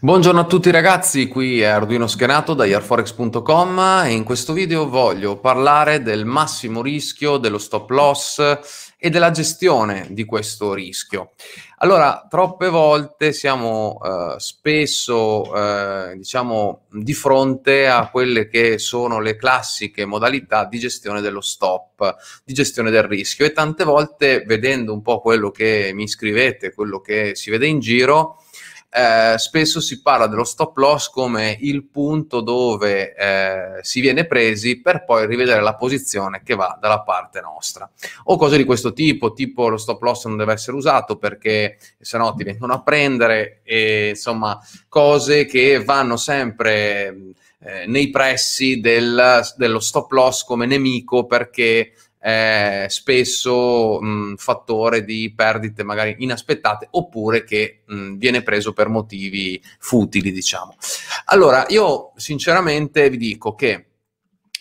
Buongiorno a tutti ragazzi, qui è Arduino Schenato da airforex.com e in questo video voglio parlare del massimo rischio, dello stop loss e della gestione di questo rischio. Allora, troppe volte siamo eh, spesso, eh, diciamo, di fronte a quelle che sono le classiche modalità di gestione dello stop, di gestione del rischio e tante volte vedendo un po' quello che mi scrivete, quello che si vede in giro, eh, spesso si parla dello stop loss come il punto dove eh, si viene presi per poi rivedere la posizione che va dalla parte nostra. O cose di questo tipo, tipo lo stop loss non deve essere usato perché se no ti vengono a prendere, e, insomma cose che vanno sempre eh, nei pressi del, dello stop loss come nemico perché eh, spesso mh, fattore di perdite magari inaspettate oppure che mh, viene preso per motivi futili, diciamo. Allora, io sinceramente vi dico che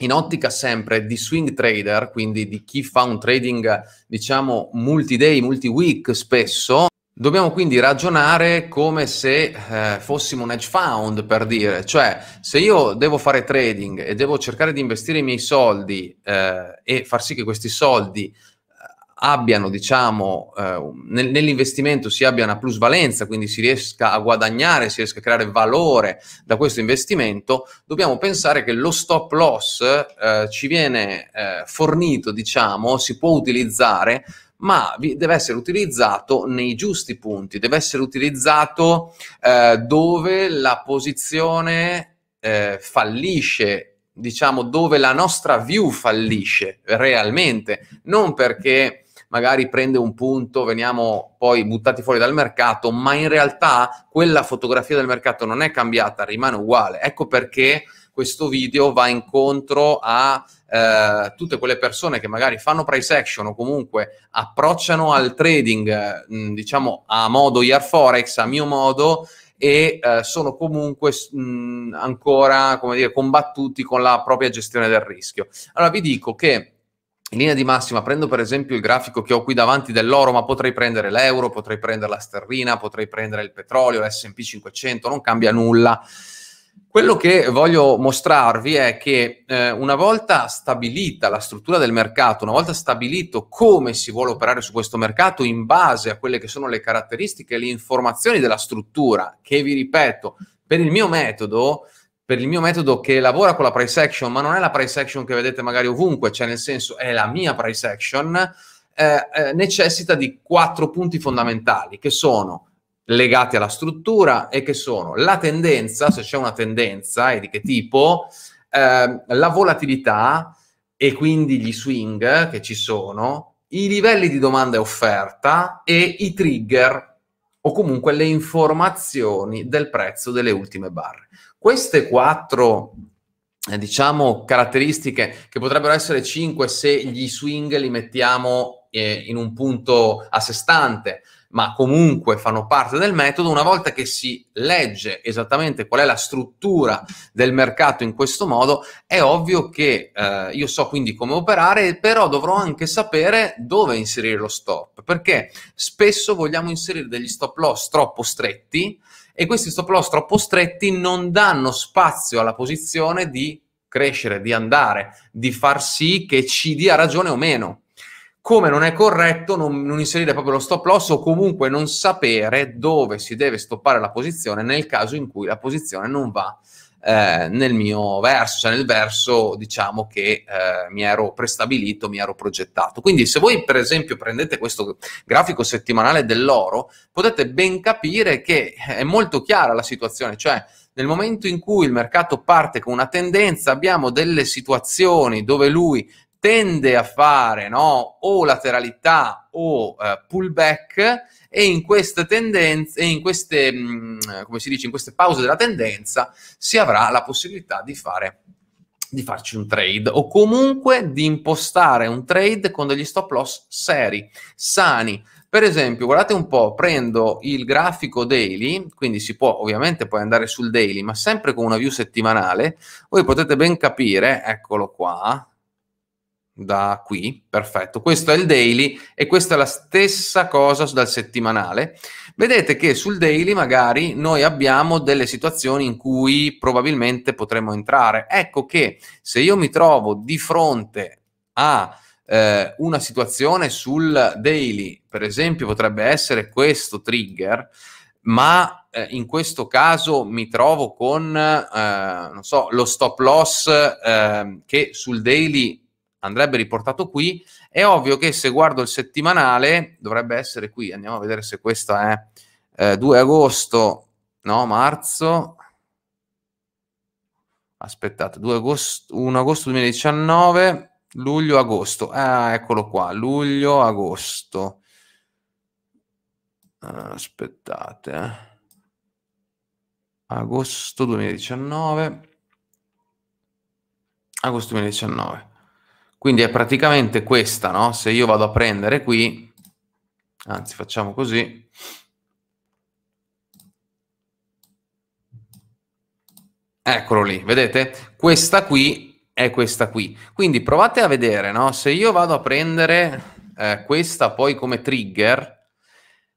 in ottica sempre di swing trader, quindi di chi fa un trading, diciamo, multi-day, multi-week spesso, Dobbiamo quindi ragionare come se eh, fossimo un hedge fund, per dire, cioè se io devo fare trading e devo cercare di investire i miei soldi eh, e far sì che questi soldi eh, abbiano, diciamo, eh, nel, nell'investimento si abbia una plusvalenza, quindi si riesca a guadagnare, si riesca a creare valore da questo investimento, dobbiamo pensare che lo stop loss eh, ci viene eh, fornito, diciamo, si può utilizzare ma deve essere utilizzato nei giusti punti, deve essere utilizzato eh, dove la posizione eh, fallisce diciamo, dove la nostra view fallisce realmente, non perché magari prende un punto, veniamo poi buttati fuori dal mercato, ma in realtà quella fotografia del mercato non è cambiata, rimane uguale. Ecco perché questo video va incontro a eh, tutte quelle persone che magari fanno price action o comunque approcciano al trading, eh, mh, diciamo a modo IR Forex, a mio modo, e eh, sono comunque mh, ancora, come dire, combattuti con la propria gestione del rischio. Allora vi dico che in linea di massima prendo per esempio il grafico che ho qui davanti dell'oro, ma potrei prendere l'euro, potrei prendere la sterlina, potrei prendere il petrolio, l'S&P 500, non cambia nulla. Quello che voglio mostrarvi è che eh, una volta stabilita la struttura del mercato, una volta stabilito come si vuole operare su questo mercato in base a quelle che sono le caratteristiche e le informazioni della struttura, che vi ripeto, per il mio metodo, per il mio metodo che lavora con la price action, ma non è la price action che vedete magari ovunque, cioè nel senso è la mia price action, eh, eh, necessita di quattro punti fondamentali che sono legati alla struttura e che sono la tendenza, se c'è una tendenza e di che tipo, eh, la volatilità e quindi gli swing che ci sono, i livelli di domanda e offerta e i trigger o comunque le informazioni del prezzo delle ultime barre. Queste quattro eh, diciamo caratteristiche che potrebbero essere 5 se gli swing li mettiamo eh, in un punto a sé stante ma comunque fanno parte del metodo, una volta che si legge esattamente qual è la struttura del mercato in questo modo, è ovvio che eh, io so quindi come operare, però dovrò anche sapere dove inserire lo stop, perché spesso vogliamo inserire degli stop loss troppo stretti e questi stop loss troppo stretti non danno spazio alla posizione di crescere, di andare, di far sì che ci dia ragione o meno come non è corretto non, non, inserire proprio lo stop loss o comunque non sapere dove si deve stoppare la posizione nel caso in cui la posizione non va eh, nel mio verso, cioè nel verso diciamo che eh, mi ero prestabilito, mi ero progettato. Quindi se voi per esempio prendete questo grafico settimanale dell'oro, potete ben capire che è molto chiara la situazione, cioè nel momento in cui il mercato parte con una tendenza, abbiamo delle situazioni dove lui tende a fare no? o lateralità o eh, pullback e in queste tendenze, in queste, mm, come si dice, in queste pause della tendenza si avrà la possibilità di fare di farci un trade o comunque di impostare un trade con degli stop loss seri, sani. Per esempio, guardate un po', prendo il grafico daily, quindi si può ovviamente poi andare sul daily, ma sempre con una view settimanale, voi potete ben capire, eccolo qua, da qui, perfetto. Questo è il daily e questa è la stessa cosa dal settimanale. Vedete che sul daily magari noi abbiamo delle situazioni in cui probabilmente potremmo entrare. Ecco che se io mi trovo di fronte a eh, una situazione sul daily, per esempio potrebbe essere questo trigger, ma eh, in questo caso mi trovo con, eh, non so, lo stop loss ehm, che sul daily andrebbe riportato qui. È ovvio che se guardo il settimanale, dovrebbe essere qui, andiamo a vedere se questo è eh, 2 agosto, no, marzo. Aspettate, 2 agosto, 1 agosto 2019, luglio-agosto. Ah, eh, eccolo qua, luglio-agosto. Eh, aspettate. Eh. Agosto 2019. Agosto 2019. Quindi è praticamente questa, no? Se io vado a prendere qui, anzi facciamo così, eccolo lì, vedete? Questa qui è questa qui. Quindi provate a vedere, no? Se io vado a prendere eh, questa poi come trigger,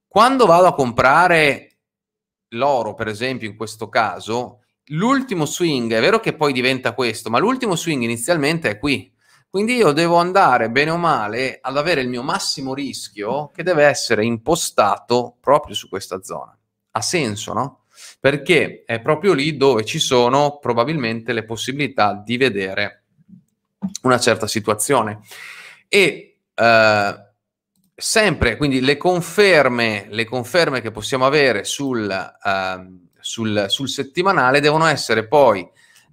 quando vado a comprare l'oro, per esempio, in questo caso, l'ultimo swing, è vero che poi diventa questo, ma l'ultimo swing inizialmente è qui. Quindi io devo andare bene o male ad avere il mio massimo rischio che deve essere impostato proprio su questa zona. Ha senso, no? Perché è proprio lì dove ci sono probabilmente le possibilità di vedere una certa situazione. E eh, sempre, quindi le conferme, le conferme, che possiamo avere sul, eh, sul, sul settimanale devono essere poi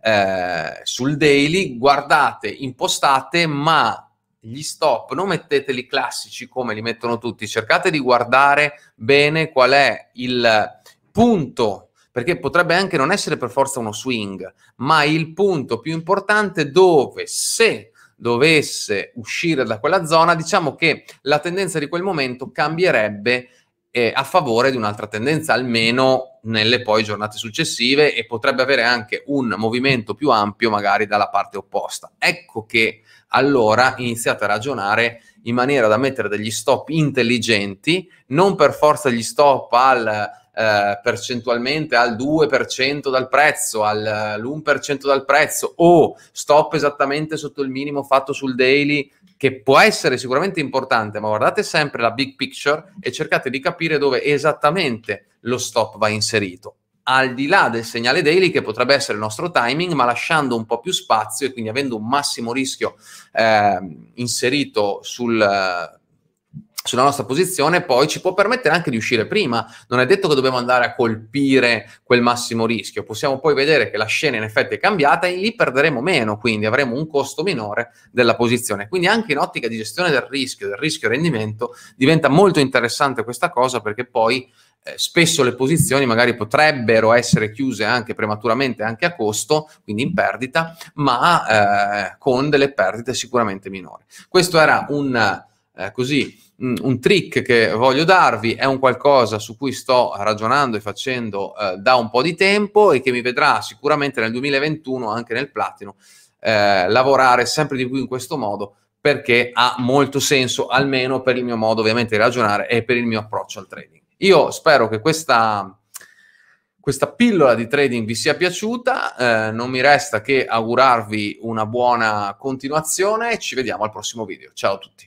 eh, sul daily, guardate, impostate, ma gli stop non metteteli classici come li mettono tutti, cercate di guardare bene qual è il punto, perché potrebbe anche non essere per forza uno swing, ma il punto più importante dove se dovesse uscire da quella zona, diciamo che la tendenza di quel momento cambierebbe eh, a favore di un'altra tendenza, almeno nelle poi giornate successive, e potrebbe avere anche un movimento più ampio, magari dalla parte opposta. Ecco che allora iniziate a ragionare in maniera da mettere degli stop intelligenti, non per forza gli stop al eh, percentualmente al 2% dal prezzo, all'1% eh, dal prezzo o stop esattamente sotto il minimo fatto sul daily che può essere sicuramente importante, ma guardate sempre la big picture e cercate di capire dove esattamente lo stop va inserito. Al di là del segnale daily, che potrebbe essere il nostro timing, ma lasciando un po' più spazio e quindi avendo un massimo rischio eh, inserito sul, sulla nostra posizione, poi ci può permettere anche di uscire prima. Non è detto che dobbiamo andare a colpire quel massimo rischio, possiamo poi vedere che la scena in effetti è cambiata e lì perderemo meno, quindi avremo un costo minore della posizione. Quindi anche in ottica di gestione del rischio, del rischio rendimento, diventa molto interessante questa cosa perché poi eh, spesso le posizioni magari potrebbero essere chiuse anche prematuramente, anche a costo, quindi in perdita, ma eh, con delle perdite sicuramente minori. Questo era un eh, così mm, un trick che voglio darvi è un qualcosa su cui sto ragionando e facendo eh, da un po' di tempo e che mi vedrà sicuramente nel 2021 anche nel platino eh, lavorare sempre di più in questo modo perché ha molto senso almeno per il mio modo ovviamente di ragionare e per il mio approccio al trading. Io spero che questa questa pillola di trading vi sia piaciuta, eh, non mi resta che augurarvi una buona continuazione e ci vediamo al prossimo video. Ciao a tutti.